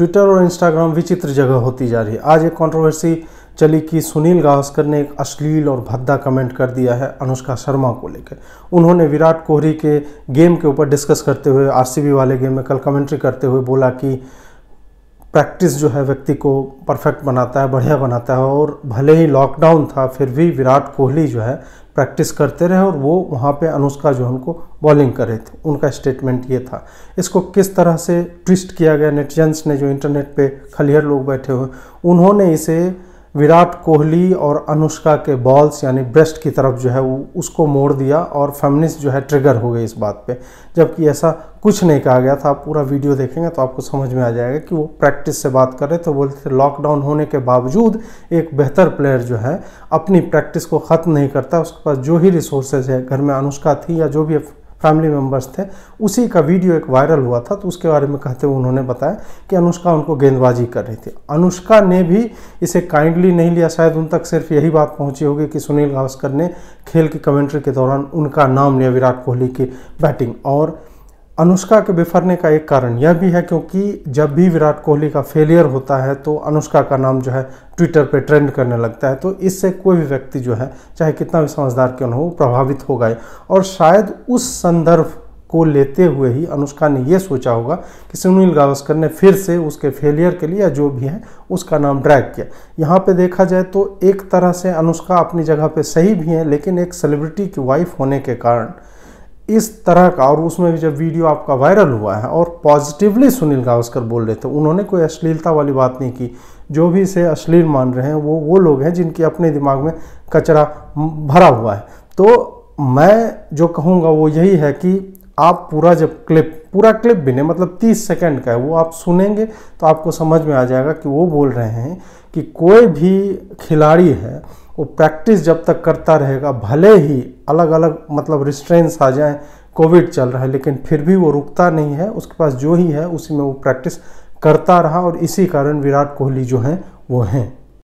Twitter और Instagram विचित्र जगह होती जा रही है आज एक कंट्रोवर्सी चली कि सुनील गावस्कर ने एक अश्लील और भद्दा कमेंट कर दिया है अनुष्का शर्मा को लेकर उन्होंने विराट कोहली के गेम के ऊपर डिस्कस करते हुए आरसीबी वाले गेम में कल कमेंट्री करते हुए बोला कि प्रैक्टिस जो है व्यक्ति को परफेक्ट बनाता है बढ़िया बनाता है और भले ही लॉकडाउन था फिर भी विराट कोहली जो है प्रैक्टिस करते रहे और वो वहाँ पे अनुष्का जो उनको बॉलिंग कर रहे थे उनका स्टेटमेंट ये था इसको किस तरह से ट्विस्ट किया गया नेटजेंस ने जो इंटरनेट पे खलियर लोग बैठे हुए उन्होंने इसे विराट कोहली और अनुष्का के बॉल्स यानी ब्रेस्ट की तरफ जो है वो उसको मोड़ दिया और फेमिनिस्ट जो है ट्रिगर हो गई इस बात पे जबकि ऐसा कुछ नहीं कहा गया था आप पूरा वीडियो देखेंगे तो आपको समझ में आ जाएगा कि वो प्रैक्टिस से बात कर रहे तो बोलते थे लॉकडाउन होने के बावजूद एक बेहतर प्लेयर जो है अपनी प्रैक्टिस को ख़त्म नहीं करता उसके पास जो ही रिसोर्सेज है घर में अनुष्का थी या जो भी फैमिली मेम्बर्स थे उसी का वीडियो एक वायरल हुआ था तो उसके बारे में कहते हुए उन्होंने बताया कि अनुष्का उनको गेंदबाजी कर रही थी अनुष्का ने भी इसे काइंडली नहीं लिया शायद उन तक सिर्फ यही बात पहुंची होगी कि सुनील गावस्कर ने खेल की कमेंट्री के दौरान उनका नाम लिया विराट कोहली की बैटिंग और अनुष्का के बिफरने का एक कारण यह भी है क्योंकि जब भी विराट कोहली का फेलियर होता है तो अनुष्का का नाम जो है ट्विटर पे ट्रेंड करने लगता है तो इससे कोई भी व्यक्ति जो है चाहे कितना भी समझदार क्यों हो प्रभावित हो गए और शायद उस संदर्भ को लेते हुए ही अनुष्का ने यह सोचा होगा कि सुनील गावस्कर ने फिर से उसके फेलियर के लिए जो भी है उसका नाम ड्रैग किया यहाँ पे देखा जाए तो एक तरह से अनुष्का अपनी जगह पे सही भी हैं लेकिन एक सेलिब्रिटी की वाइफ होने के कारण इस तरह का और उसमें भी जब वीडियो आपका वायरल हुआ है और पॉजिटिवली सुनील गावस्कर बोल रहे थे उन्होंने कोई अश्लीलता वाली बात नहीं की जो भी इसे अश्लील मान रहे हैं वो वो लोग हैं जिनके अपने दिमाग में कचरा भरा हुआ है तो मैं जो कहूँगा वो यही है कि आप पूरा जब क्लिप पूरा क्लिप भी नहीं मतलब 30 सेकंड का है वो आप सुनेंगे तो आपको समझ में आ जाएगा कि वो बोल रहे हैं कि कोई भी खिलाड़ी है वो प्रैक्टिस जब तक करता रहेगा भले ही अलग अलग मतलब रिस्ट्रेंस आ जाएं कोविड चल रहा है लेकिन फिर भी वो रुकता नहीं है उसके पास जो ही है उसी में वो प्रैक्टिस करता रहा और इसी कारण विराट कोहली जो हैं वो हैं